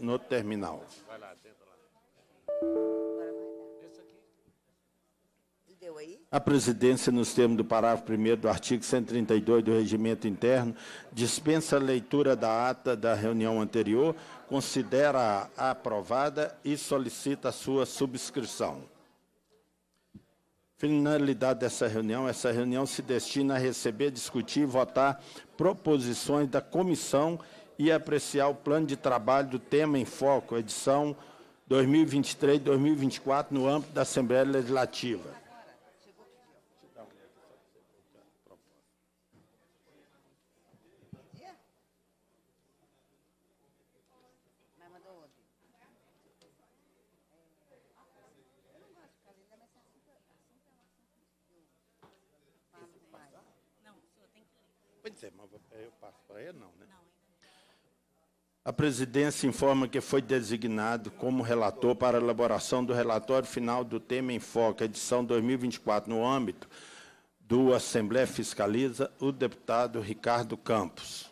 no terminal. Vai lá, tenta lá. A presidência, nos termos do parágrafo 1 do artigo 132 do Regimento Interno, dispensa a leitura da ata da reunião anterior, considera a aprovada e solicita a sua subscrição. Finalidade dessa reunião: essa reunião se destina a receber, discutir e votar proposições da comissão e apreciar o plano de trabalho do tema em foco, edição 2023-2024, no âmbito da Assembleia Legislativa. Pois é, mas eu passo para ele, não, né? Não. A presidência informa que foi designado como relator para a elaboração do relatório final do tema em foco, edição 2024, no âmbito do Assembleia Fiscaliza, o deputado Ricardo Campos.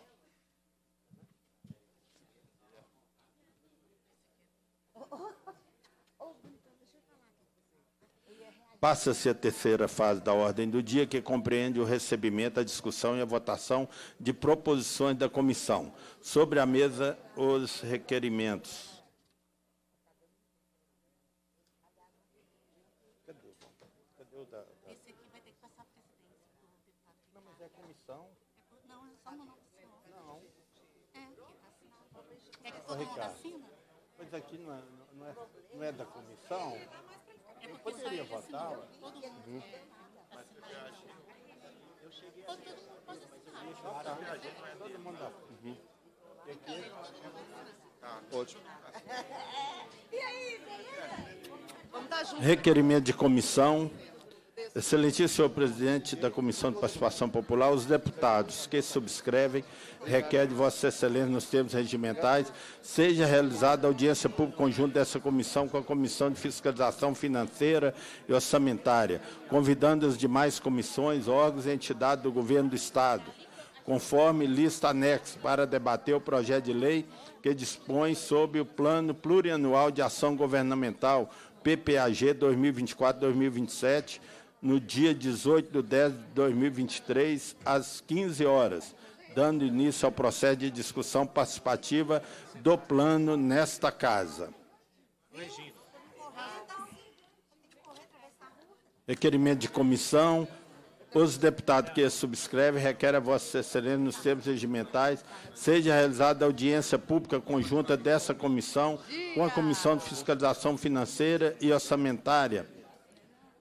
Passa-se a terceira fase da ordem do dia, que compreende o recebimento, a discussão e a votação de proposições da comissão. Sobre a mesa, os requerimentos. Ô, é é, tá é Ricardo, mas aqui não é, não é, não é da comissão? Eu poderia votar, todo mundo. Mas eu cheguei Todo mundo tá. pode assinar. Todo mundo dá. Ótimo. É. Requerimento de comissão. Excelentíssimo senhor presidente da Comissão de Participação Popular, os deputados que subscrevem requer de Vossa Excelência nos termos regimentais, seja realizada audiência pública conjunta dessa comissão com a Comissão de Fiscalização Financeira e Orçamentária, convidando as demais comissões, órgãos e entidades do governo do Estado, conforme lista anexa, para debater o projeto de lei que dispõe sobre o Plano Plurianual de Ação Governamental, PPAG 2024-2027 no dia 18 de 10 de 2023, às 15 horas, dando início ao processo de discussão participativa do plano nesta casa. Requerimento de comissão. Os deputados que subscrevem requerem a Vossa Excelência nos termos regimentais seja realizada audiência pública conjunta dessa comissão com a Comissão de Fiscalização Financeira e Orçamentária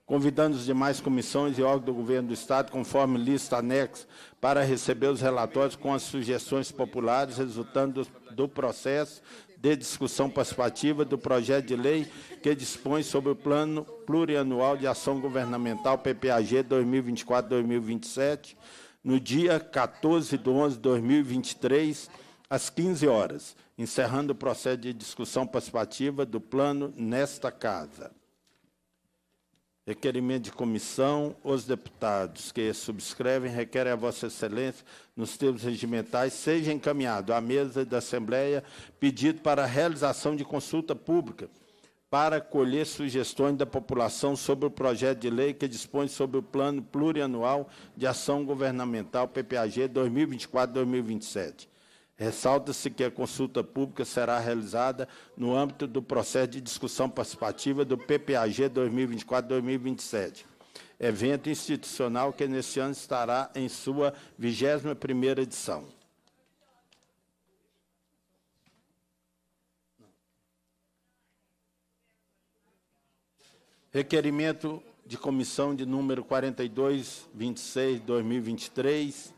convidando as demais comissões e órgãos do governo do Estado, conforme lista anexa, para receber os relatórios com as sugestões populares resultando do, do processo de discussão participativa do projeto de lei que dispõe sobre o Plano Plurianual de Ação Governamental PPAG 2024-2027, no dia 14 de 11 de 2023, às 15 horas, encerrando o processo de discussão participativa do plano nesta casa. Requerimento de comissão. Os deputados que subscrevem requerem a Vossa Excelência, nos termos regimentais, seja encaminhado à mesa da Assembleia pedido para a realização de consulta pública para colher sugestões da população sobre o projeto de lei que dispõe sobre o Plano Plurianual de Ação Governamental PPAG 2024-2027. Ressalta-se que a consulta pública será realizada no âmbito do processo de discussão participativa do PPAG 2024-2027, evento institucional que neste ano estará em sua 21ª edição. Requerimento de comissão de número 4226-2023,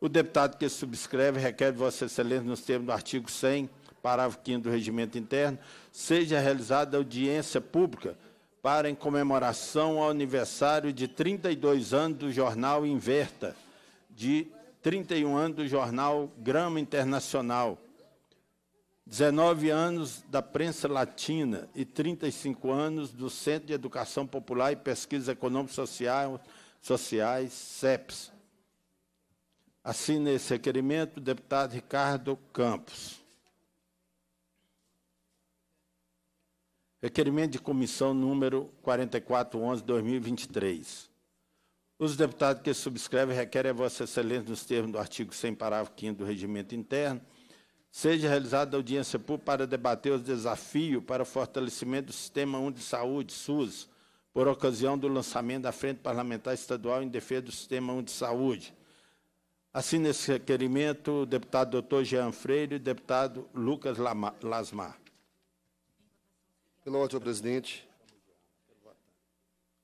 o deputado que subscreve requer de Vossa Excelência, nos termos do artigo 100, parágrafo 5 do Regimento Interno, seja realizada audiência pública para em comemoração ao aniversário de 32 anos do jornal Inverta, de 31 anos do jornal Grama Internacional, 19 anos da Prensa Latina e 35 anos do Centro de Educação Popular e Pesquisa Econômico Sociais, CEPS. Assina esse requerimento deputado Ricardo Campos. Requerimento de comissão número 4411-2023. Os deputados que subscrevem requerem a Vossa Excelência, nos termos do artigo 100, parágrafo 5 do Regimento Interno, seja realizada audiência pública para debater os desafios para o fortalecimento do Sistema 1 de Saúde, SUS, por ocasião do lançamento da Frente Parlamentar Estadual em Defesa do Sistema 1 de Saúde, Assina esse requerimento o deputado doutor Jean Freire e o deputado Lucas Lasmar. Pela ordem, senhor presidente.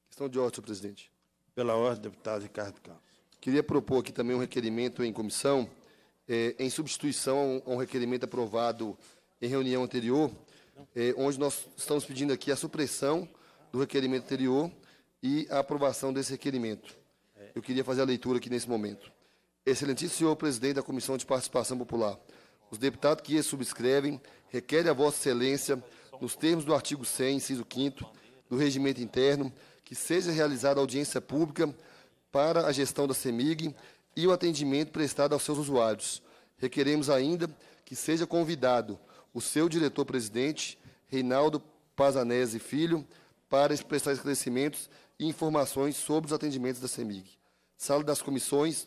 Questão de ordem, senhor presidente. Pela ordem, deputado Ricardo Campos. Queria propor aqui também um requerimento em comissão, eh, em substituição a um requerimento aprovado em reunião anterior, eh, onde nós estamos pedindo aqui a supressão do requerimento anterior e a aprovação desse requerimento. Eu queria fazer a leitura aqui nesse momento. Excelentíssimo senhor presidente da Comissão de Participação Popular, os deputados que subscrevem requerem a Vossa Excelência, nos termos do artigo 100, inciso 5 do Regimento Interno, que seja realizada audiência pública para a gestão da CEMIG e o atendimento prestado aos seus usuários. Requeremos ainda que seja convidado o seu diretor-presidente, Reinaldo Pazanese Filho, para expressar esclarecimentos e informações sobre os atendimentos da CEMIG. Sala das comissões,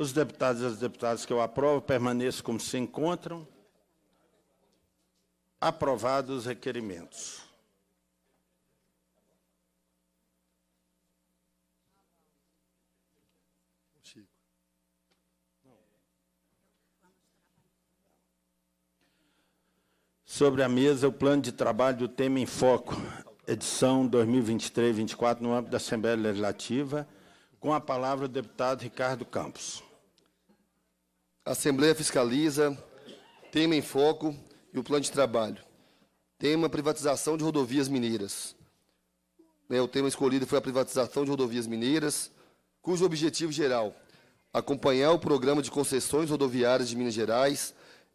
Os deputados e as deputadas que eu aprovo permaneçam como se encontram. Aprovados os requerimentos. Sobre a mesa, o plano de trabalho do tema em foco, edição 2023-24, no âmbito da Assembleia Legislativa, com a palavra o deputado Ricardo Campos a Assembleia fiscaliza, tema em foco e o plano de trabalho. Tema privatização de rodovias mineiras. Né, o tema escolhido foi a privatização de rodovias mineiras, cujo objetivo geral acompanhar o programa de concessões rodoviárias de Minas Gerais,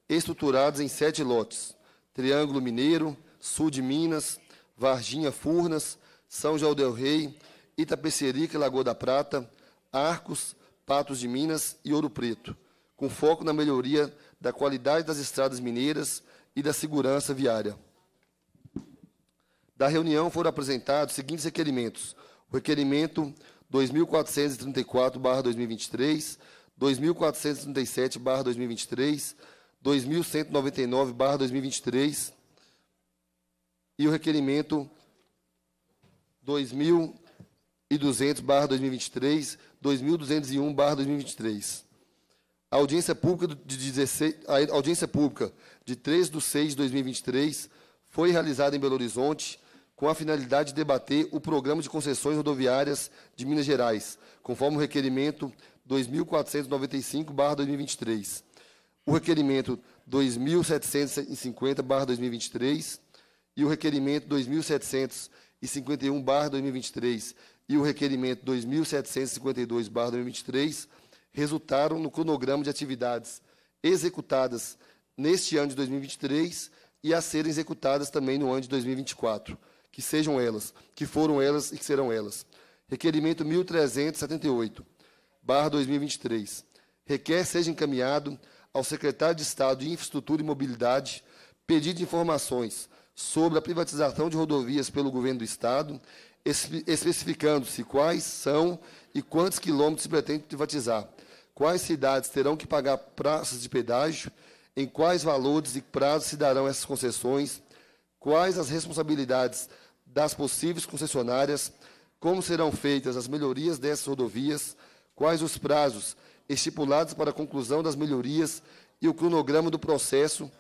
estruturados em sete lotes: Triângulo Mineiro, Sul de Minas, Varginha Furnas, São João del Rei, Itapecerica e Lagoa da Prata, Arcos, Patos de Minas e Ouro Preto com foco na melhoria da qualidade das estradas mineiras e da segurança viária. Da reunião foram apresentados os seguintes requerimentos: o requerimento 2434/2023, 2437/2023, 2199/2023 e o requerimento 2200/2023, 2201/2023. A audiência pública de 16, a audiência pública de 3 de 6 de 2023 foi realizada em Belo Horizonte com a finalidade de debater o programa de concessões rodoviárias de Minas Gerais, conforme o requerimento 2495/2023. O requerimento 2750/2023 e o requerimento 2751/2023 e o requerimento 2752/2023 resultaram no cronograma de atividades executadas neste ano de 2023 e a serem executadas também no ano de 2024, que sejam elas, que foram elas e que serão elas. Requerimento 1378, barra 2023. Requer seja encaminhado ao secretário de Estado de Infraestrutura e Mobilidade pedido de informações sobre a privatização de rodovias pelo governo do Estado, especificando-se quais são e quantos quilômetros se pretende privatizar, Quais cidades terão que pagar praças de pedágio? Em quais valores e prazos se darão essas concessões? Quais as responsabilidades das possíveis concessionárias? Como serão feitas as melhorias dessas rodovias? Quais os prazos estipulados para a conclusão das melhorias e o cronograma do processo?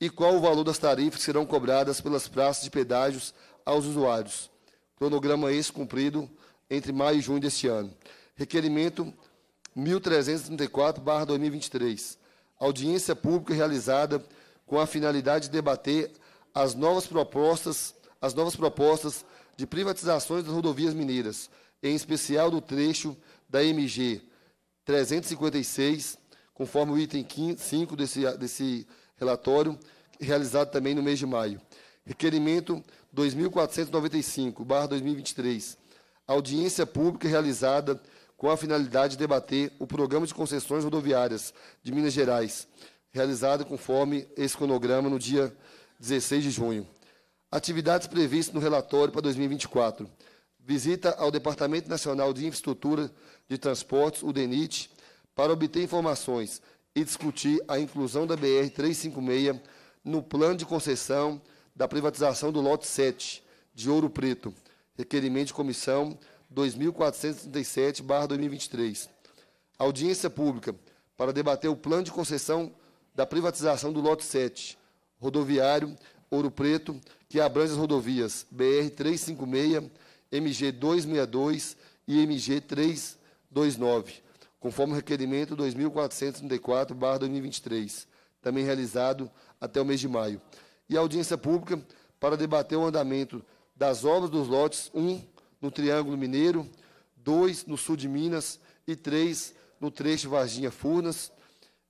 E qual o valor das tarifas que serão cobradas pelas praças de pedágios aos usuários? Cronograma esse cumprido entre maio e junho deste ano. Requerimento 1334-2023, audiência pública realizada com a finalidade de debater as novas propostas, as novas propostas de privatizações das rodovias mineiras, em especial do trecho da MG 356, conforme o item 5 desse, desse relatório, realizado também no mês de maio. Requerimento 2495, 2023. Audiência pública realizada com a finalidade de debater o Programa de Concessões Rodoviárias de Minas Gerais, realizado conforme esse cronograma no dia 16 de junho. Atividades previstas no relatório para 2024. Visita ao Departamento Nacional de Infraestrutura de Transportes, o DENIT, para obter informações e discutir a inclusão da BR-356 no plano de concessão da privatização do lote 7 de Ouro Preto. Requerimento de comissão 2437-2023. Audiência pública para debater o plano de concessão da privatização do lote 7, rodoviário Ouro Preto, que abrange as rodovias BR 356, MG 262 e MG 329, conforme o requerimento 2434/2023, também realizado até o mês de maio. E audiência pública para debater o andamento das obras dos lotes 1 no Triângulo Mineiro, dois no sul de Minas e três no trecho Varginha Furnas,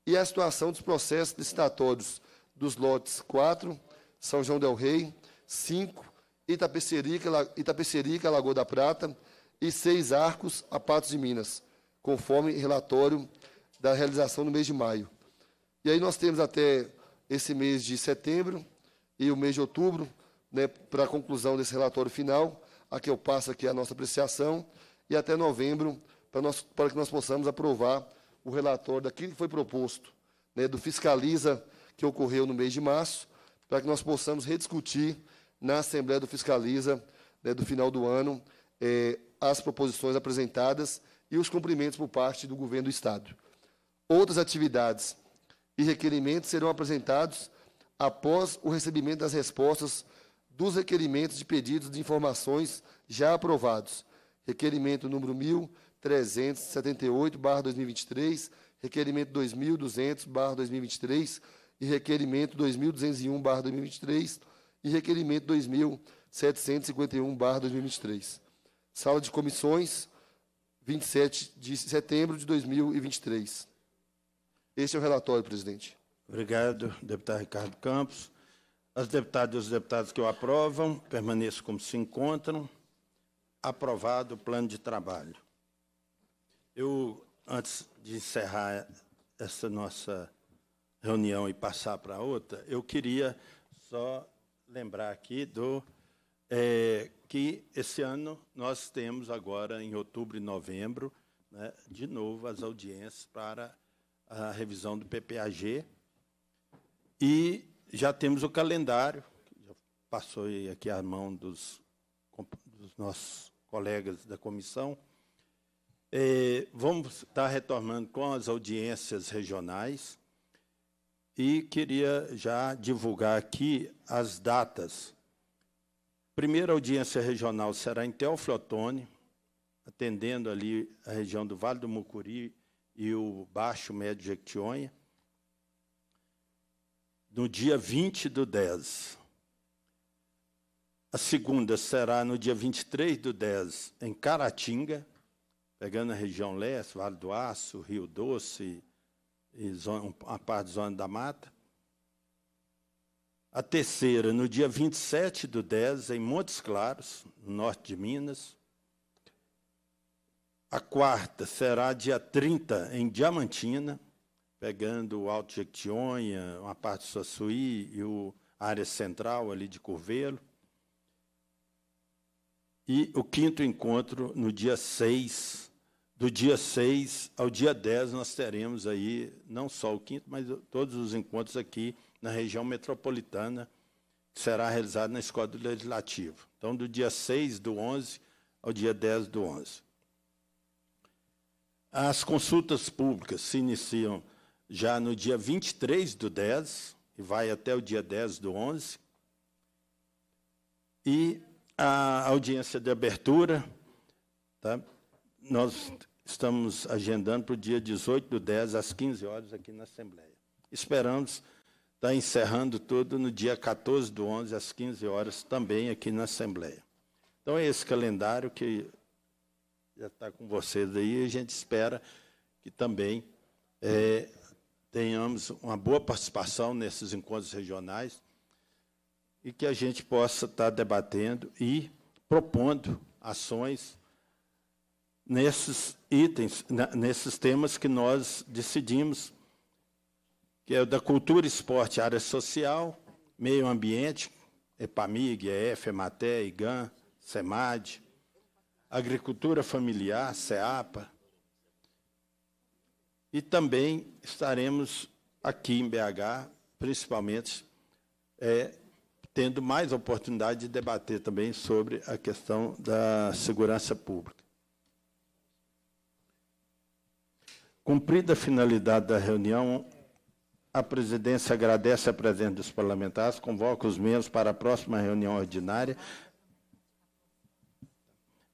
e a situação dos processos licitatórios dos lotes 4, São João del Rei, 5, Itapecerica, Itapecerica Lagoa da Prata e seis Arcos, a Patos de Minas, conforme relatório da realização no mês de maio. E aí nós temos até esse mês de setembro e o mês de outubro, né, para a conclusão desse relatório final, a que eu passo aqui a nossa apreciação, e até novembro, para, nós, para que nós possamos aprovar o relatório daquilo que foi proposto, né, do Fiscaliza que ocorreu no mês de março, para que nós possamos rediscutir na Assembleia do Fiscaliza, né, do final do ano, é, as proposições apresentadas e os cumprimentos por parte do governo do Estado. Outras atividades e requerimentos serão apresentados após o recebimento das respostas dos requerimentos de pedidos de informações já aprovados. Requerimento número 1378/2023, requerimento 2200/2023 e requerimento 2201/2023 e requerimento 2751/2023. Sala de comissões, 27 de setembro de 2023. Este é o relatório, presidente. Obrigado, deputado Ricardo Campos. As deputadas e os deputados que o aprovam permaneçam como se encontram. Aprovado o plano de trabalho. Eu, antes de encerrar essa nossa reunião e passar para outra, eu queria só lembrar aqui do é, que esse ano nós temos agora, em outubro e novembro, né, de novo as audiências para a revisão do PPAG. E já temos o calendário, já passou aqui a mão dos, dos nossos colegas da comissão. É, vamos estar retornando com as audiências regionais e queria já divulgar aqui as datas. Primeira audiência regional será em Teoflotone, atendendo ali a região do Vale do Mucuri e o Baixo Médio Jequitinhonha no dia 20 do 10. A segunda será no dia 23 do 10, em Caratinga, pegando a região leste, Vale do Aço, Rio Doce e zona, a parte da Zona da Mata. A terceira, no dia 27 do 10, em Montes Claros, norte de Minas. A quarta será dia 30, em Diamantina pegando o Alto Jequitinhonha, uma parte do Suaçuí e a área central ali de Curvelo. E o quinto encontro no dia 6. Do dia 6 ao dia 10 nós teremos aí não só o quinto, mas todos os encontros aqui na região metropolitana, que será realizado na Escola do Legislativo. Então, do dia 6 do 11 ao dia 10 do 11. As consultas públicas se iniciam já no dia 23 do 10, e vai até o dia 10 do 11. E a audiência de abertura, tá? nós estamos agendando para o dia 18 do 10, às 15 horas, aqui na Assembleia. Esperamos estar tá encerrando tudo no dia 14 do 11, às 15 horas, também aqui na Assembleia. Então, é esse calendário que já está com vocês aí, e a gente espera que também é, tenhamos uma boa participação nesses encontros regionais e que a gente possa estar debatendo e propondo ações nesses itens, nesses temas que nós decidimos, que é o da cultura, esporte, área social, meio ambiente, EPAMIG, EF, EMATE, IGAN, SEMAD, agricultura familiar, SEAPA, e também estaremos aqui em BH, principalmente, é, tendo mais oportunidade de debater também sobre a questão da segurança pública. Cumprida a finalidade da reunião, a presidência agradece a presença dos parlamentares, convoca os membros para a próxima reunião ordinária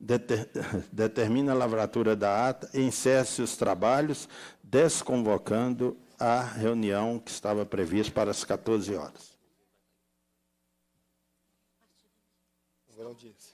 Deter, determina a lavratura da ata, encerra-se os trabalhos, desconvocando a reunião que estava prevista para as 14 horas. É disse.